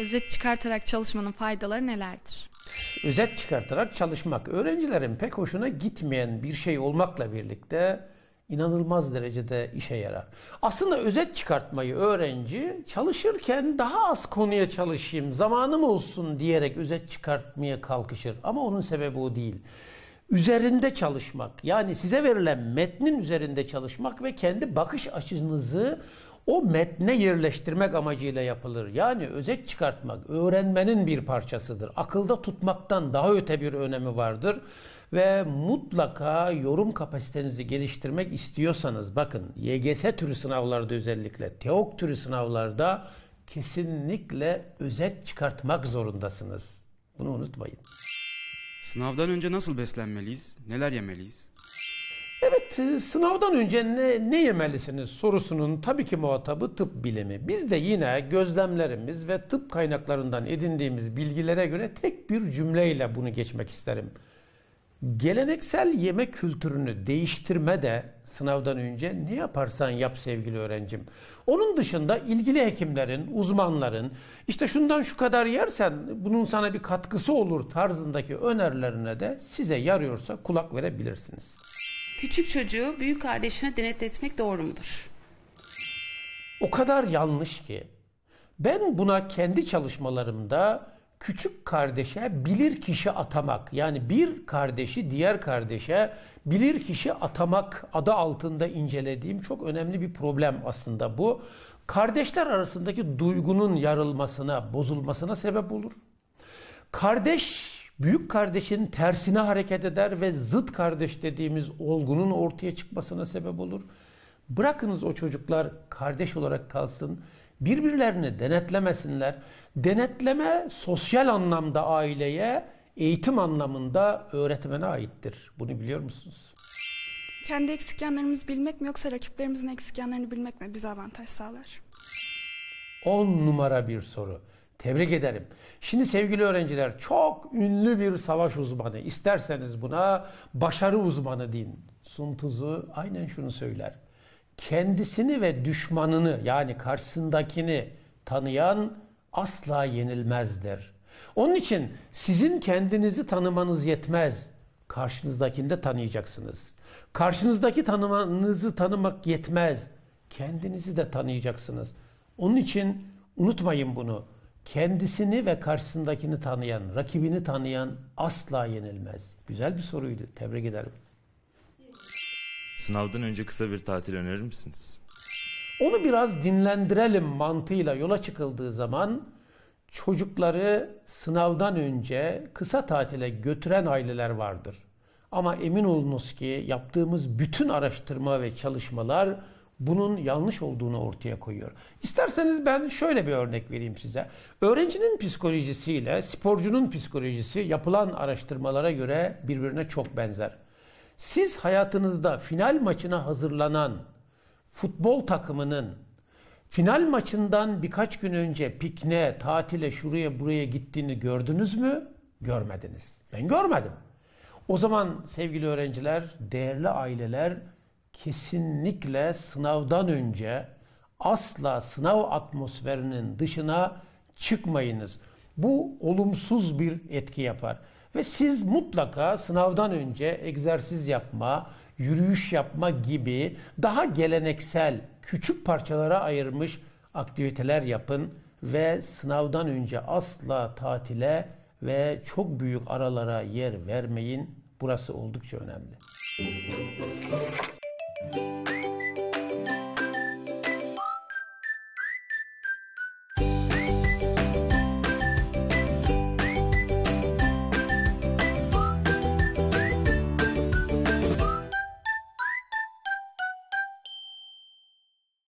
Özet çıkartarak çalışmanın faydaları nelerdir? Özet çıkartarak çalışmak öğrencilerin pek hoşuna gitmeyen bir şey olmakla birlikte inanılmaz derecede işe yarar. Aslında özet çıkartmayı öğrenci çalışırken daha az konuya çalışayım, zamanım olsun diyerek özet çıkartmaya kalkışır. Ama onun sebebi o değil. Üzerinde çalışmak, yani size verilen metnin üzerinde çalışmak ve kendi bakış açınızı o metne yerleştirmek amacıyla yapılır. Yani özet çıkartmak öğrenmenin bir parçasıdır. Akılda tutmaktan daha öte bir önemi vardır ve mutlaka yorum kapasitenizi geliştirmek istiyorsanız bakın YGS türü sınavlarda özellikle TEOK türü sınavlarda kesinlikle özet çıkartmak zorundasınız. Bunu unutmayın. Sınavdan önce nasıl beslenmeliyiz? Neler yemeliyiz? Evet, e, sınavdan önce ne, ne yemelisiniz sorusunun tabii ki muhatabı tıp bilimi. Biz de yine gözlemlerimiz ve tıp kaynaklarından edindiğimiz bilgilere göre tek bir cümleyle bunu geçmek isterim. Geleneksel yemek kültürünü değiştirme de sınavdan önce ne yaparsan yap sevgili öğrencim. Onun dışında ilgili hekimlerin, uzmanların işte şundan şu kadar yersen bunun sana bir katkısı olur tarzındaki önerilerine de size yarıyorsa kulak verebilirsiniz. Küçük çocuğu büyük kardeşine denetletmek doğru mudur? O kadar yanlış ki. Ben buna kendi çalışmalarımda küçük kardeşe bilir kişi atamak yani bir kardeşi diğer kardeşe bilir kişi atamak adı altında incelediğim çok önemli bir problem aslında bu. Kardeşler arasındaki duygunun yarılmasına, bozulmasına sebep olur. Kardeş büyük kardeşin tersine hareket eder ve zıt kardeş dediğimiz olgunun ortaya çıkmasına sebep olur. Bırakınız o çocuklar kardeş olarak kalsın. Birbirlerini denetlemesinler. Denetleme sosyal anlamda aileye, eğitim anlamında öğretmene aittir. Bunu biliyor musunuz? Kendi eksik yanlarımızı bilmek mi yoksa rakiplerimizin eksik yanlarını bilmek mi bize avantaj sağlar? 10 numara bir soru. Tebrik ederim. Şimdi sevgili öğrenciler çok ünlü bir savaş uzmanı isterseniz buna başarı uzmanı deyin. Sun Tzu aynen şunu söyler. Kendisini ve düşmanını yani karşısındakini tanıyan asla yenilmezdir. Onun için sizin kendinizi tanımanız yetmez. Karşınızdakini de tanıyacaksınız. Karşınızdaki tanımanızı tanımak yetmez. Kendinizi de tanıyacaksınız. Onun için unutmayın bunu kendisini ve karşısındakini tanıyan, rakibini tanıyan asla yenilmez. Güzel bir soruydu. Tebrik ederim. Sınavdan önce kısa bir tatil önerir misiniz? Onu biraz dinlendirelim mantığıyla yola çıkıldığı zaman çocukları sınavdan önce kısa tatile götüren aileler vardır. Ama emin olunuz ki yaptığımız bütün araştırma ve çalışmalar bunun yanlış olduğunu ortaya koyuyor. İsterseniz ben şöyle bir örnek vereyim size. Öğrencinin psikolojisiyle sporcunun psikolojisi yapılan araştırmalara göre birbirine çok benzer. Siz hayatınızda final maçına hazırlanan futbol takımının final maçından birkaç gün önce pikne, tatile, şuraya buraya gittiğini gördünüz mü? Görmediniz. Ben görmedim. O zaman sevgili öğrenciler, değerli aileler kesinlikle sınavdan önce asla sınav atmosferinin dışına çıkmayınız. Bu olumsuz bir etki yapar. Ve siz mutlaka sınavdan önce egzersiz yapma, yürüyüş yapma gibi daha geleneksel, küçük parçalara ayırmış aktiviteler yapın ve sınavdan önce asla tatile ve çok büyük aralara yer vermeyin. Burası oldukça önemli. Thank you.